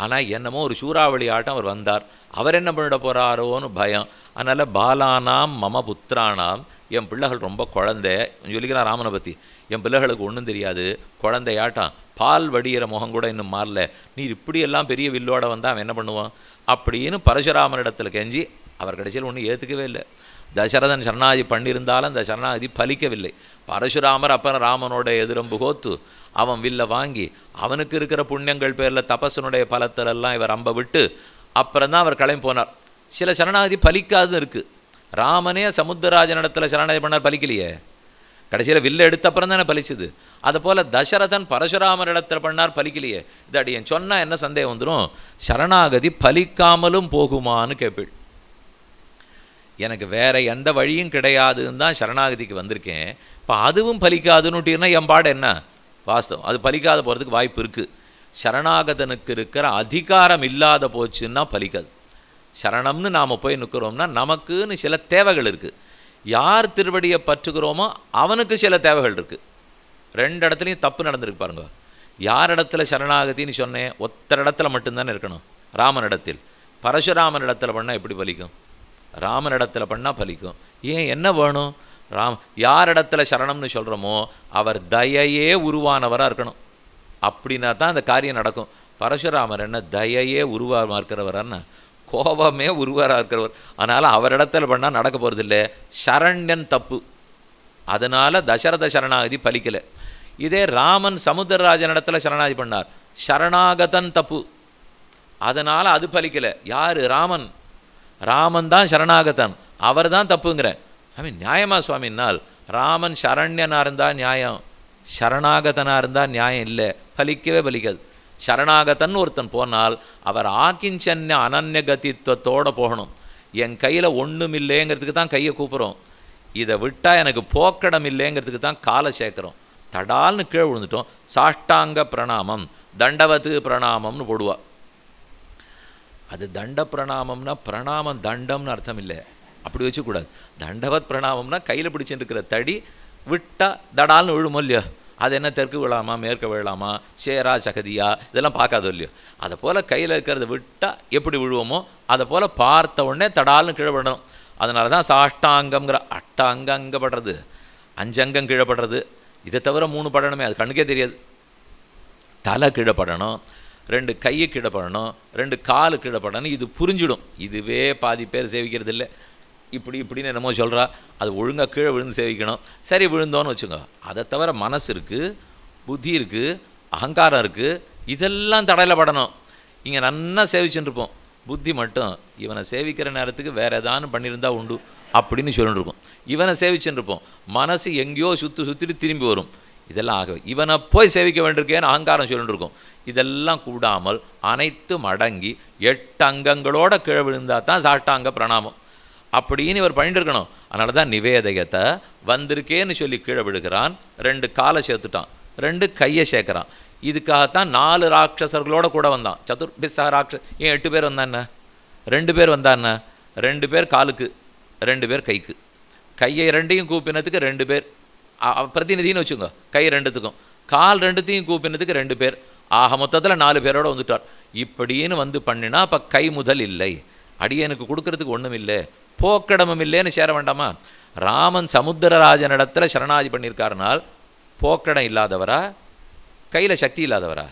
ஆனால் என்னமோ ஒரு சூறாவளி ஆட்டம் அவர் வந்தார் அவர் என்ன பண்ணிட போகிறாரோன்னு பயம் அதனால் பாலானாம் மம புத்திரானாம் என் பிள்ளைகள் ரொம்ப குழந்தை சொல்லிக்கிறான் ராமனை பற்றி என் பிள்ளைகளுக்கு ஒன்றும் தெரியாது குழந்தையாட்டம் பால் வடிகிற முகம் கூட இன்னும் மாறல நீ இப்படியெல்லாம் பெரிய வில்லோட வந்தால் அவன் என்ன பண்ணுவான் அப்படின்னு பரசுராமனிடத்தில் கெஞ்சி அவர் கடைசியில் ஒன்றும் ஏற்றுக்கவே இல்லை தசரதன் சரணாதி பண்ணியிருந்தாலும் அந்த சரணாதி பலிக்கவில்லை பரசுராமர் அப்புறம் ராமனோட எதிரம்பு கோத்து அவன் வில்ல வாங்கி அவனுக்கு இருக்கிற புண்ணியங்கள் பேரில் தபசனுடைய பலத்திலெல்லாம் இவர் அம்ப விட்டு அப்புறம் தான் அவர் கிளம்பி போனார் சில சரணாகதி பலிக்காதும் இருக்குது ராமனே சமுத்திரராஜனிடத்தில் இடத்துல சரணாகதி பண்ணார் பலிக்கலையே கடைசியில் வில்ல எடுத்த அப்புறம் தானே பலிச்சுது அதுபோல் தசரதன் பரசுராமர் இடத்துல பண்ணார் பலிக்கலையே இது என் சொன்னால் என்ன சந்தேகம் வந்துடும் சரணாகதி பலிக்காமலும் போகுமான்னு கேட்பீள் எனக்கு வேறு எந்த வழியும் கிடையாதுன்னு தான் சரணாகதிக்கு வந்திருக்கேன் இப்போ அதுவும் பலிக்காதுன்னுட்டீங்கன்னா என் பாடு என்ன வாஸ்தவம் அது பலிக்காத போகிறதுக்கு வாய்ப்பு இருக்குது சரணாகதனுக்கு இருக்கிற அதிகாரம் இல்லாத போச்சுன்னா பலிக்காது சரணம்னு நாம் போய் நிற்கிறோம்னா நமக்குன்னு சில தேவைகள் இருக்குது யார் திருவடியை பற்றுக்கிறோமோ அவனுக்கு சில தேவைகள் இருக்குது ரெண்டு இடத்துலையும் தப்பு நடந்திருக்கு பாருங்க யார் இடத்துல சரணாகதின்னு சொன்னேன் ஒத்தர் இடத்துல மட்டும்தானே இருக்கணும் ராமன் இடத்தில் பரசுராமன் இடத்துல பண்ணால் எப்படி பலிக்கும் ராமன் இடத்துல பண்ணால் பலிக்கும் ஏன் என்ன வேணும் ராம் யார் இடத்துல சரணம்னு சொல்கிறோமோ அவர் தயையே உருவானவராக இருக்கணும் அப்படின்னா தான் அந்த காரியம் நடக்கும் பரசுராமர் என்ன தயையே உருவாக இருக்கிறவரான கோபமே உருவாராக இருக்கிறவர் அதனால் அவரிடத்தில் பண்ணால் நடக்க இல்லை சரண்யன் தப்பு அதனால் தசரத சரணாகதி பலிக்கலை இதே ராமன் சமுத்திரராஜன் இடத்துல சரணாகதி பண்ணார் சரணாகதன் தப்பு அதனால் அது பலிக்கலை யார் ராமன் ராமன் தான் சரணாகதன் அவர் தான் தப்புங்கிறேன் நியாயமா நியாயமாக சுவாமினால் ராமன் சரண்யனாக இருந்தால் நியாயம் சரணாகதனாக இருந்தால் நியாயம் இல்லை பலிக்கவே பலிக்காது சரணாகதன் ஒருத்தன் போனால் அவர் ஆக்கிஞ்சன்ய அனன்ய கதித்துவத்தோடு போகணும் என் கையில் ஒன்றும் இல்லைங்கிறதுக்கு தான் கையை கூப்பிட்றோம் இதை விட்டால் எனக்கு போக்கடம் இல்லைங்கிறதுக்கு தான் காலை சேர்க்குறோம் தடால்னு கீழே விழுந்துட்டோம் சாஷ்டாங்க பிரணாமம் தண்டவத்து பிரணாமம்னு போடுவா அது தண்ட பிரணாமம்னா பிரணாமம் தண்டம்னு அர்த்தம் இல்லை அப்படி வச்சுக்கூடாது தண்டவத் பிரணாமம்னா கையில் பிடிச்சிருக்கிற தடி விட்டால் தடால்னு விழுமோ இல்லையோ அது என்ன தெற்கு விழாமா மேற்க விழாமா சேரா சகதியா இதெல்லாம் பார்க்காதோ இல்லையோ அதை போல் கையில் இருக்கிறத விட்டால் எப்படி விழுவோமோ அதை போல் பார்த்த உடனே தடால்னு கீழப்படணும் அதனால தான் சாஷ்டாங்கிற அட்டாங்க அங்கப்படுறது அஞ்சங்கம் கீழே இதை தவிர மூணு படணுமே அது கண்ணுக்கே தெரியாது தலை கீழப்படணும் ரெண்டு கையை கீழப்படணும் ரெண்டு காலு கீழப்படணும் இது புரிஞ்சிடும் இதுவே பாதி பேர் சேவிக்கிறது இல்லை இப்படி இப்படின்னு என்னமோ சொல்கிறா அது ஒழுங்காக கீழே விழுந்து சேவிக்கணும் சரி விழுந்தோன்னு வச்சுக்கோ அதை தவிர மனசு இருக்குது புத்தி இருக்குது அகங்காரம் இருக்குது இதெல்லாம் தடையில் படணும் இங்கே நன்னா சேவிச்சுருப்போம் புத்தி மட்டும் இவனை சேவிக்கிற நேரத்துக்கு வேறு ஏதானு பண்ணியிருந்தா உண்டு அப்படின்னு சொல்லிட்டுருக்கோம் இவனை சேவிச்சுருப்போம் மனசு எங்கேயோ சுற்றி சுற்றிட்டு திரும்பி வரும் இதெல்லாம் ஆக இவனை போய் சேவிக்க வேண்டியிருக்கேன்னு அகங்காரம் சொல்லிட்டு இருக்கும் இதெல்லாம் கூடாமல் அனைத்தும் அடங்கி எட்டு அங்கங்களோட கிழவிழுந்தால் தான் சாட்டாங்க பிரணாமம் அப்படின்னு இவர் பண்ணிட்டு இருக்கணும் அதனால தான் நிவேதகத்தை வந்திருக்கேன்னு சொல்லி கீழே விடுகிறான் ரெண்டு காலை சேர்த்துட்டான் ரெண்டு கையை சேர்க்குறான் இதுக்காகத்தான் நாலு ராட்சசர்களோட கூட வந்தான் சதுர்பிசா ராட்ச ஏன் எட்டு பேர் வந்தாண்ண ரெண்டு பேர் வந்தாண்ண ரெண்டு பேர் காலுக்கு ரெண்டு பேர் கைக்கு கையை ரெண்டையும் கூப்பினத்துக்கு ரெண்டு பேர் பிரதிநிதின்னு வச்சுக்கோங்க கை ரெண்டுத்துக்கும் கால் ரெண்டுத்தையும் கூப்பினதுக்கு ரெண்டு பேர் ஆக மொத்தத்தில் நாலு பேரோடு வந்துட்டார் இப்படின்னு வந்து பண்ணினா அப்போ கை முதல் இல்லை அடியனுக்கு கொடுக்கறதுக்கு ஒன்றும் இல்லை போக்கடமும் இல்லைன்னு சேர வேண்டாமா ராமன் சமுத்திரராஜன் இடத்துல சரணாதி பண்ணியிருக்காருனால் போக்கடம் இல்லாதவரா கையில் சக்தி இல்லாதவரா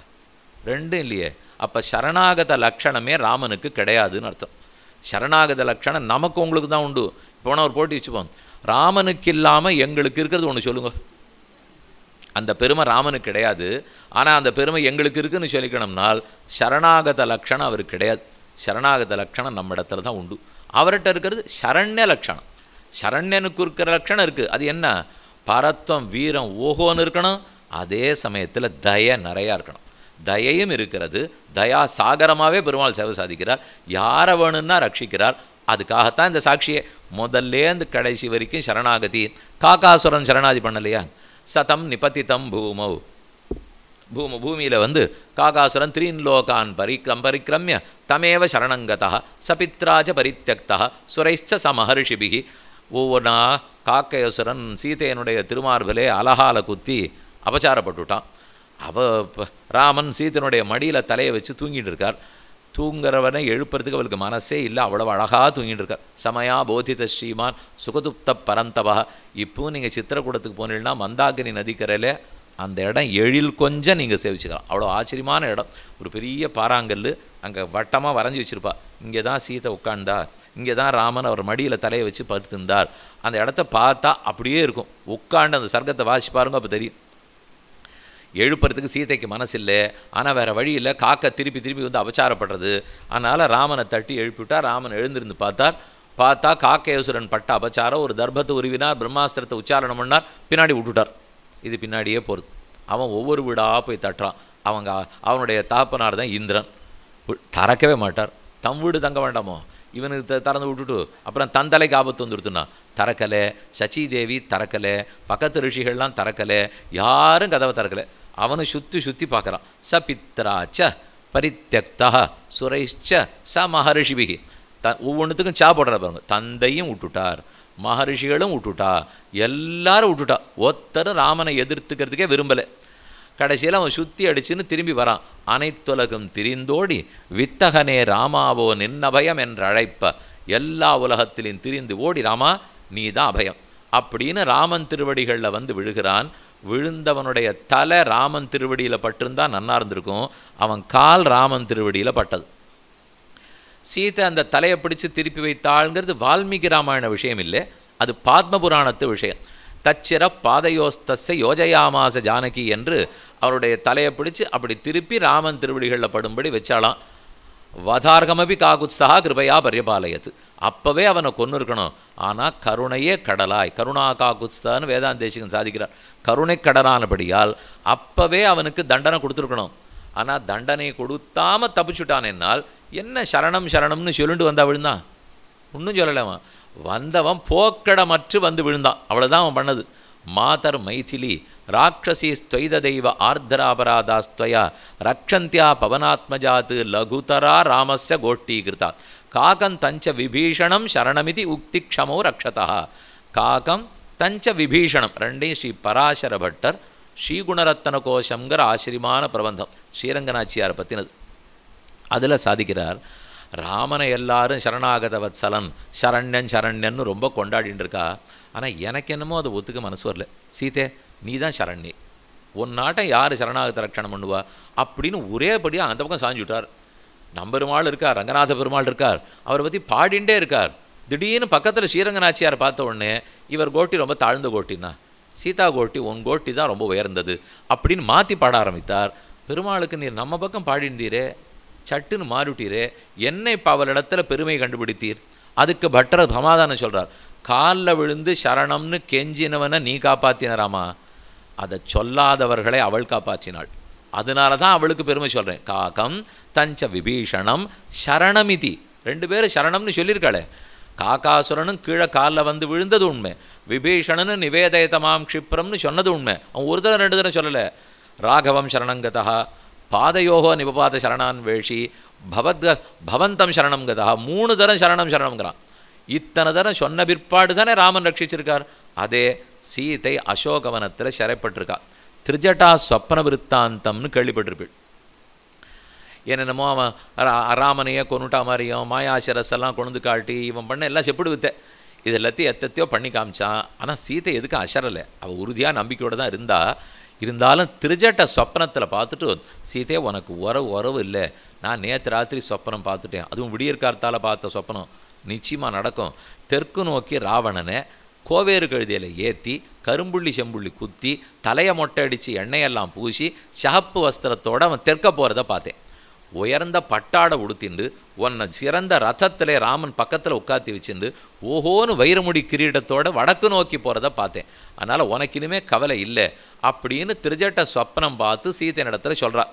ரெண்டும் இல்லையே அப்போ சரணாகத லக்ஷணமே ராமனுக்கு கிடையாதுன்னு அர்த்தம் சரணாகத லக்ஷணம் நமக்கு உங்களுக்கு தான் உண்டு போனால் ஒரு போட்டி வச்சுப்போம் ராமனுக்கு இல்லாமல் எங்களுக்கு இருக்கிறது ஒன்று சொல்லுங்கள் அந்த பெருமை ராமனுக்கு கிடையாது ஆனால் அந்த பெருமை எங்களுக்கு இருக்குதுன்னு சொல்லிக்கணும்னால் சரணாகத லக்ஷணம் அவருக்கு கிடையாது சரணாகத லக்ஷணம் நம்ம இடத்துல தான் உண்டு அவர்கிட்ட இருக்கிறது சரண்ய லக்ஷணம் சரண்யனுக்கு இருக்கிற லக்ஷணம் இருக்குது அது என்ன பரத்தம் வீரம் ஓஹோன்னு இருக்கணும் அதே சமயத்தில் தய நிறையா இருக்கணும் தயையும் இருக்கிறது தயா சாகரமாகவே பெருமாள் சேவை சாதிக்கிறார் யாரை வேணும்னா ரட்சிக்கிறார் அதுக்காகத்தான் இந்த சாட்சியை முதல்லேருந்து கடைசி வரைக்கும் சரணாகதி காக்காசுரன் சரணாதி பண்ணலையா சதம் நிபத்திதம் பூமௌ பூமி பூமியில் வந்து காகாசுரன் த்ரீன்லோகான் பரிக்ரம் பரிக்ரமிய தமேவ சரணங்கதா சபித்ராஜ பரித்தக்தா சுரைச்ச சமஹர்ஷிபிகி ஒவ்வொன்றா காக்கையசுரன் சீதையனுடைய திருமார்பிலே அலஹால குத்தி அபச்சாரப்பட்டுட்டான் அவ ராமன் சீதனுடைய மடியில் தலையை வச்சு தூங்கிட்டு இருக்கார் தூங்குறவனை எழுப்புறதுக்கு அவளுக்கு மனசே இல்லை அவ்வளவு அழகாக தூங்கிட்டு இருக்கார் சமயா போதித ஸ்ரீமான் சுகதுப்த பரந்தவா இப்போ நீங்கள் சித்திரக்கூடத்துக்கு போனீங்கன்னா மந்தாகினி நதிக்கரையில் அந்த இடம் எழில் கொஞ்சம் நீங்கள் சேவிச்சுக்கலாம் அவ்வளோ ஆச்சரியமான இடம் ஒரு பெரிய பாறாங்கல் அங்கே வட்டமாக வரைஞ்சி வச்சுருப்பா இங்கே தான் சீத்தை உட்காண்டா இங்கே தான் ராமன் அவர் மடியில் தலையை வச்சு படுத்திருந்தார் அந்த இடத்த பார்த்தா அப்படியே இருக்கும் உட்காண்டு அந்த சர்க்கத்தை வாசி பாருங்க அப்போ தெரியும் எழுப்புறதுக்கு சீதைக்கு மனசு இல்லை ஆனால் வேறு வழி இல்லை திருப்பி திருப்பி வந்து அபச்சாரப்படுறது அதனால் ராமனை தட்டி எழுப்பிவிட்டார் ராமன் எழுந்திருந்து பார்த்தார் பார்த்தா காக்கேசுரன் பட்ட அபச்சாரம் ஒரு தர்பத்தை உருவினார் பிரம்மாஸ்திரத்தை உச்சாரணம் பண்ணார் பின்னாடி விட்டுட்டார் இது பின்னாடியே போகிறது அவன் ஒவ்வொரு வீடாக போய் தட்டுறான் அவங்க அவனுடைய தாப்பனார் தான் இந்திரன் தறக்கவே மாட்டார் தம் வீடு தங்க வேண்டாமோ இவனுக்கு திறந்து விட்டுட்டு அப்புறம் தன் தலைக்கு ஆபத்து வந்துடுத்துன்னா திறக்கலை சச்சிதேவி தேவி பக்கத்து ரிஷிகள்லாம் திறக்கலை யாரும் கதவை தறக்கலை அவனு சுற்றி சுற்றி பார்க்குறான் ச பித்ராச்ச பரித்தக்தா சுரைச்ச ச மகரிஷிபிகி த ஒவ்வொன்றுத்துக்கும் சா போடுற பாருங்க தந்தையும் விட்டுட்டார் மகரிஷிகளும் விட்டுட்டா எல்லாரும் விட்டுட்டா ஒருத்தரும் ராமனை எதிர்த்துக்கிறதுக்கே விரும்பலை கடைசியில் அவன் சுற்றி அடிச்சுன்னு திரும்பி வரான் அனைத்துலகும் திரிந்தோடி வித்தகனே ராமாவோ நின்ன பயம் என்று அழைப்ப எல்லா உலகத்திலையும் திரிந்து ஓடி ராமா நீ தான் அபயம் அப்படின்னு ராமன் திருவடிகளில் வந்து விழுகிறான் விழுந்தவனுடைய தலை ராமன் திருவடியில் பட்டிருந்தால் நன்னா இருந்திருக்கும் அவன் கால் ராமன் திருவடியில் பட்டது சீதை அந்த தலையை பிடிச்சு திருப்பி வைத்தாள்ங்கிறது வால்மீகி ராமாயண விஷயம் இல்லை அது பாத்ம புராணத்து விஷயம் தச்சிர பாதையோஸ்தஸை யோஜயாமாச ஜானகி என்று அவருடைய தலையை பிடிச்சு அப்படி திருப்பி ராமன் திருவடிகளில் படும்படி வச்சாலாம் வதார்கமபி காகுத்ஸ்தா கிருபையா பரியபாலயத்து அப்போவே அவனை கொன்று இருக்கணும் ஆனால் கருணையே கடலாய் கருணா காகுத்ஸ்தான்னு வேதாந்தேசிகன் சாதிக்கிறார் கருணை கடலானபடியால் அப்போவே அவனுக்கு தண்டனை கொடுத்துருக்கணும் ஆனால் தண்டனை கொடுத்தாமல் தப்பிச்சுட்டான் என்னால் என்ன சரணம் சரணம்னு சொல்லிட்டு வந்தா விழுந்தான் ஒன்றும் சொல்லலை அவன் வந்தவன் போக்கடமற்று வந்து விழுந்தான் அவ்வளோதான் அவன் பண்ணது மாதர் மைதிலி ராட்சசி ஸ்தொய்த தெய்வ ஆர்தராபராதா ஸ்தொயா ரக்ஷந்தியா பவனாத்மஜாத் லகுதரா ராமஸ்ய கோஷ்டீகிருதா காகம் தஞ்ச விபீஷணம் சரணமிதி உக்தி க்ஷமோ ரக்ஷதா காகம் தஞ்ச விபீஷணம் ரெண்டையும் ஸ்ரீ பராசர பட்டர் ஸ்ரீகுணரத்தன கோஷங்கிற ஆசிரியமான பிரபந்தம் ஸ்ரீரங்கநாச்சியாரை பற்றினது அதில் சாதிக்கிறார் ராமனை எல்லாரும் சரணாகத சலன் சரண்யன் சரண்யன்னு ரொம்ப கொண்டாடின்னு இருக்கா ஆனால் எனக்கு என்னமோ அது ஒத்துக்க மனசு வரல சீதே நீ தான் சரண்யே உன் நாட்டை யார் சரணாகத ரட்சணம் பண்ணுவா அப்படின்னு ஒரேபடியாக அந்த பக்கம் சாஞ்சுட்டார் நம்பெருமாள் இருக்கார் ரங்கநாத பெருமாள் இருக்கார் அவரை பற்றி பாடிண்டே இருக்கார் திடீர்னு பக்கத்தில் ஸ்ரீரங்கநாச்சியார் பார்த்த உடனே இவர் கோட்டி ரொம்ப தாழ்ந்த கோட்டினா சீதா கோட்டி உன் கோட்டி தான் ரொம்ப உயர்ந்தது அப்படின்னு மாற்றி பாட ஆரம்பித்தார் பெருமாளுக்கு நீர் நம்ம பக்கம் பாடிந்தீரே சட்டுன்னு மாறிவிட்டீர் என்னை பவலிடத்தில் பெருமை கண்டுபிடித்தீர் அதுக்கு பட்டர் சமாதானம் சொல்கிறார் காலில் விழுந்து சரணம்னு கெஞ்சினவனை நீ காப்பாற்றினராமா அதை சொல்லாதவர்களை அவள் காப்பாற்றினாள் அதனால தான் அவளுக்கு பெருமை சொல்கிறேன் காக்கம் தஞ்ச விபீஷணம் சரணமிதி ரெண்டு பேரும் சரணம்னு சொல்லியிருக்காளே காக்காசுரனும் கீழே காலில் வந்து விழுந்தது உண்மை விபீஷணனு நிவேதயதமாம் க்ஷிப்ரம்னு சொன்னது உண்மை அவன் ஒரு தடவை ரெண்டு தடவை சொல்லலை ராகவம் சரணங்கதா பாதையோக நிபபாத சரணான் வேஷி பவத்க பவந்தம் சரணம் கதா மூணு தரம் சரணம் சரணம்ங்கிறான் இத்தனை தரம் சொன்ன பிற்பாடு தானே ராமன் ரட்சிச்சிருக்கார் அதே சீதை அசோகவனத்தில் சிறைப்பட்டிருக்கா திருஜட்டா சொப்பன விற்த்தாந்தம்னு கேள்விப்பட்டிருப்பீள் என்னென்னமோ அவன் ராமனையே கொண்டுட்டா மாதிரியும் மாயாசிரஸெல்லாம் கொண்டு காட்டி இவன் பண்ண எல்லாம் செப்பிடு வித்த இது எல்லாத்தையும் எத்தத்தையோ பண்ணி காமிச்சான் ஆனால் சீதை எதுக்கு அசரலை அவள் உறுதியாக நம்பிக்கையோடு தான் இருந்தால் இருந்தாலும் திருஜட்ட சொப்பனத்தில் பார்த்துட்டு சீதே உனக்கு உறவு உறவு இல்லை நான் நேற்று ராத்திரி சொப்பனம் பார்த்துட்டேன் அதுவும் விடியற்காலத்தால் பார்த்த சொப்பனம் நிச்சயமாக நடக்கும் தெற்கு நோக்கி ராவணனை கோவேறு கழுதியில் ஏற்றி கரும்புள்ளி செம்புள்ளி குத்தி தலையை மொட்டை அடித்து எண்ணெயெல்லாம் பூசி சகப்பு வஸ்திரத்தோடு அவன் தெற்க போகிறத பார்த்தேன் உயர்ந்த பட்டாடை உடுத்திண்டு உன்னை சிறந்த ரத்தத்தில் ராமன் பக்கத்தில் உட்காத்தி வச்சுண்டு ஓஹோன்னு வைரமுடி கிரீடத்தோடு வடக்கு நோக்கி போகிறத பார்த்தேன் அதனால் உனக்கு இனிமேல் கவலை இல்லை அப்படின்னு திருஜட்ட சொப்னம் பார்த்து சீத்தை இடத்துல சொல்கிறா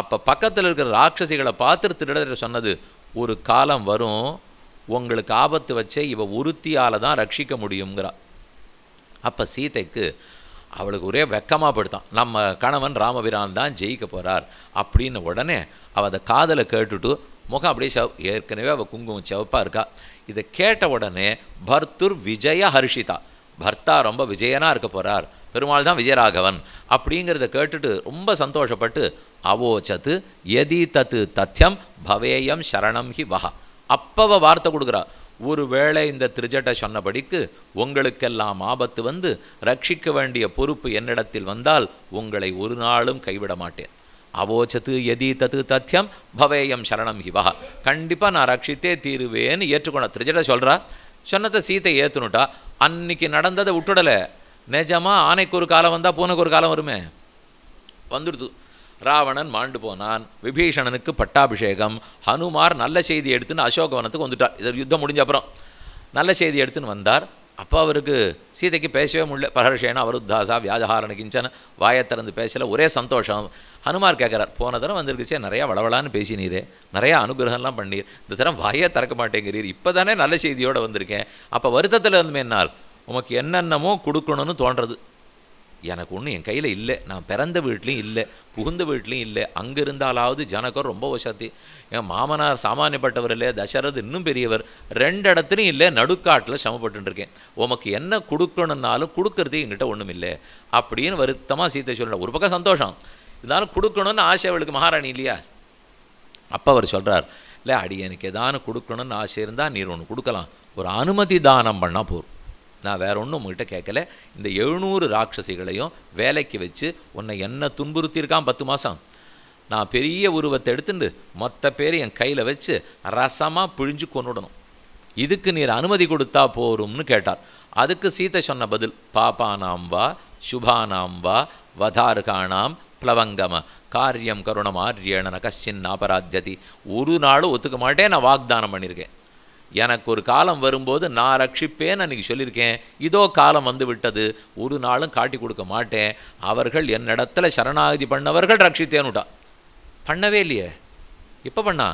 அப்போ பக்கத்தில் இருக்கிற ராட்சசிகளை பார்த்து திருடத்தில் சொன்னது ஒரு காலம் வரும் உங்களுக்கு ஆபத்து வச்சே இவ உறுத்தியால் தான் ரட்சிக்க முடியுங்கிறா அப்போ சீதைக்கு அவளுக்கு ஒரே வெக்கமாக படுத்தான் நம்ம கணவன் ராமபிரான் தான் ஜெயிக்க போகிறார் அப்படின்னு உடனே அவள் அதை காதலை கேட்டுட்டு முகம் அப்படியே செவ் ஏற்கனவே அவள் குங்குமம் செவப்பாக இருக்கா இதை கேட்ட உடனே பர்த்துர் விஜய ஹர்ஷிதா பர்த்தா ரொம்ப விஜயனாக இருக்க போகிறார் பெருமாள் தான் விஜயராகவன் அப்படிங்கிறத கேட்டுட்டு ரொம்ப சந்தோஷப்பட்டு அவோச்சத்து எதி தத்து தத்தியம் பவேயம் சரணம் ஹி வஹா அப்பவ வார்த்தை கொடுக்குறா ஒருவேளை இந்த திருஜட்ட சொன்னபடிக்கு உங்களுக்கெல்லாம் ஆபத்து வந்து ரட்சிக்க வேண்டிய பொறுப்பு என்னிடத்தில் வந்தால் உங்களை ஒரு நாளும் கைவிட மாட்டேன் அவோச்சத்து எதி தத்து தத்தியம் பவேயம் சரணம் இவா கண்டிப்பாக நான் ரட்சித்தே தீருவேன்னு ஏற்றுக்கொண்ட திருஜட சொல்கிறா சொன்னதை சீத்தை ஏற்றுனுட்டா அன்னைக்கு நடந்ததை விட்டுடலை நிஜமாக ஆனைக்கு ஒரு காலம் வந்தால் பூனைக்கு ஒரு காலம் வருமே வந்துடுது ராவணன் மாண்டு போனான் விபீஷணனுக்கு பட்டாபிஷேகம் ஹனுமார் நல்ல செய்தி எடுத்துன்னு அசோகவனத்துக்கு வந்துட்டார் இது யுத்தம் முடிஞ்ச அப்புறம் நல்ல செய்தி எடுத்துன்னு வந்தார் அப்போ அவருக்கு சீதைக்கு பேசவே முடியல பரஹர்ஷேனா அவருத்தாசா வியாஜஹாரனு கிஞ்சன வாயை திறந்து பேசலை ஒரே சந்தோஷம் ஹனுமார் கேட்குறார் போன தரம் வந்திருக்குச்சே நிறையா வளவலான்னு பேசினீரே நிறையா அனுகிரகம்லாம் பண்ணீர் இந்த தரம் வாயை திறக்க மாட்டேங்கிறீர் இப்போ தானே நல்ல செய்தியோடு வந்திருக்கேன் அப்போ வருத்தத்தில் இருந்துமே என்னால் உமக்கு என்னென்னமோ கொடுக்கணும்னு தோன்றது எனக்கு ஒன்றும் என் கையில் இல்லை நான் பிறந்த வீட்லேயும் இல்லை புகுந்த வீட்லேயும் இல்லை அங்கே இருந்தாலாவது ஜனகர் ரொம்ப வசதி என் மாமனார் சாமானியப்பட்டவர் இல்லை தசரத் இன்னும் பெரியவர் ரெண்டு இடத்துலையும் இல்லை நடுக்காட்டில் சமப்பட்டுருக்கேன் உமக்கு என்ன கொடுக்கணுன்னாலும் கொடுக்கறது எங்கிட்ட ஒன்றும் இல்லை அப்படின்னு வருத்தமாக சீத்தை சொல்லணும் ஒரு பக்கம் சந்தோஷம் இருந்தாலும் கொடுக்கணும்னு ஆசை அவளுக்கு மகாராணி இல்லையா அப்போ அவர் சொல்கிறார் இல்லை அடி எனக்கு எதானு கொடுக்கணும்னு ஆசை இருந்தால் நீர் ஒன்று கொடுக்கலாம் ஒரு அனுமதி தானம் பண்ணால் போகும் நான் வேற ஒன்றும் உங்கள்கிட்ட கேட்கல இந்த எழுநூறு ராட்சசிகளையும் வேலைக்கு வச்சு உன்னை என்ன துன்புறுத்தியிருக்கான் பத்து மாதம் நான் பெரிய உருவத்தை எடுத்துட்டு மொத்த பேர் என் கையில் வச்சு ரசமாக பிழிஞ்சு கொண்டுடணும் இதுக்கு நீர் அனுமதி கொடுத்தா போரும்னு கேட்டார் அதுக்கு சீத்தை சொன்ன பதில் பாப்பானாம் வா சுபானாம் வா வதார்கானாம் பிளவங்கம காரியம் கருணம் ஆரியணன கஷ்டின் அபராத்தியதி ஒரு நாளும் ஒத்துக்க மாட்டேன் நான் வாக்தானம் பண்ணியிருக்கேன் எனக்கு ஒரு காலம் வரும்போது நான் ரட்சிப்பேன் அன்றைக்கி சொல்லியிருக்கேன் இதோ காலம் வந்து விட்டது ஒரு நாளும் காட்டி கொடுக்க மாட்டேன் அவர்கள் என்னிடத்தில் சரணாகதி பண்ணவர்கள் ரட்சித்தேன்னுட்டான் பண்ணவே இல்லையே இப்போ பண்ணா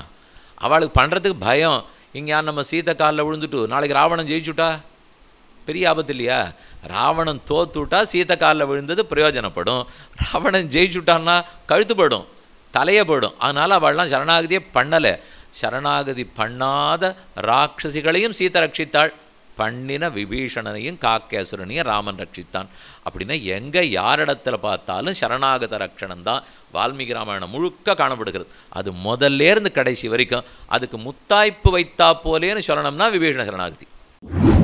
அவளுக்கு பண்ணுறதுக்கு பயம் இங்கே நம்ம சீத்தை காலில் விழுந்துட்டு நாளைக்கு ராவணன் ஜெயிச்சுட்டா பெரிய ஆபத்து இல்லையா ராவணன் தோத்துட்டா சீத்தை காலில் விழுந்தது பிரயோஜனப்படும் ராவணன் ஜெயிச்சுட்டான்னா கழுத்துப்படும் தலையப்படும் போயிடும் அதனால் அவள்லாம் சரணாகதியே பண்ணலை சரணாகதி பண்ணாத ராட்சசிகளையும் சீத ரட்சித்தாள் பண்ணின விபீஷணனையும் காக்கேசுரனையும் ராமன் ரட்சித்தான் அப்படின்னா எங்கே யாரிடத்தில் பார்த்தாலும் சரணாகத ரட்சணம் தான் வால்மீகி ராமாயணம் முழுக்க காணப்படுகிறது அது முதல்லேருந்து கடைசி வரைக்கும் அதுக்கு முத்தாய்ப்பு வைத்தா போலேன்னு சொல்லணும்னா விபீஷண சரணாகதி